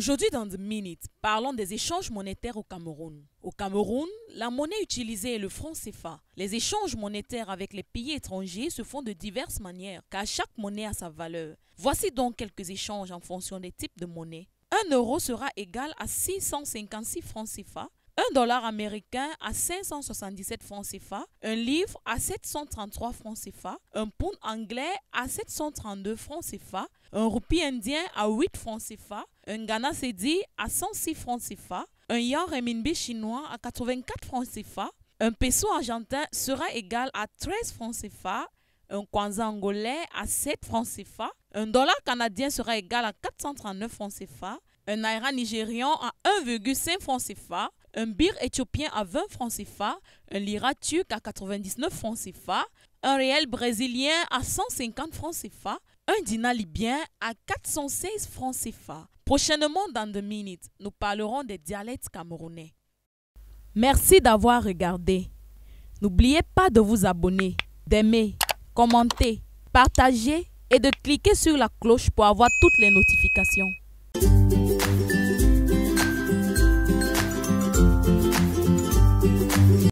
Aujourd'hui, dans The Minute, parlons des échanges monétaires au Cameroun. Au Cameroun, la monnaie utilisée est le franc CFA. Les échanges monétaires avec les pays étrangers se font de diverses manières, car chaque monnaie a sa valeur. Voici donc quelques échanges en fonction des types de monnaie. Un euro sera égal à 656 francs CFA, Un dollar américain à 577 francs CFA, un livre à 733 francs CFA, un pound anglais à 732 francs CFA, un roupie indien à 8 francs CFA, un Ghana Cedi à 106 francs CFA, un yuan Renminbi chinois à 84 francs CFA, un peso argentin sera égal à 13 francs CFA, un kwanza angolais à 7 francs CFA, un dollar canadien sera égal à 439 francs CFA, un naira nigérian à 1,5 francs CFA, un bir éthiopien à 20 francs CFA, un lira turc à 99 francs CFA, un réel brésilien à 150 francs CFA, un dinar libyen à 416 francs CFA. Prochainement, dans deux minutes, nous parlerons des dialectes camerounais. Merci d'avoir regardé. N'oubliez pas de vous abonner, d'aimer, commenter, partager et de cliquer sur la cloche pour avoir toutes les notifications.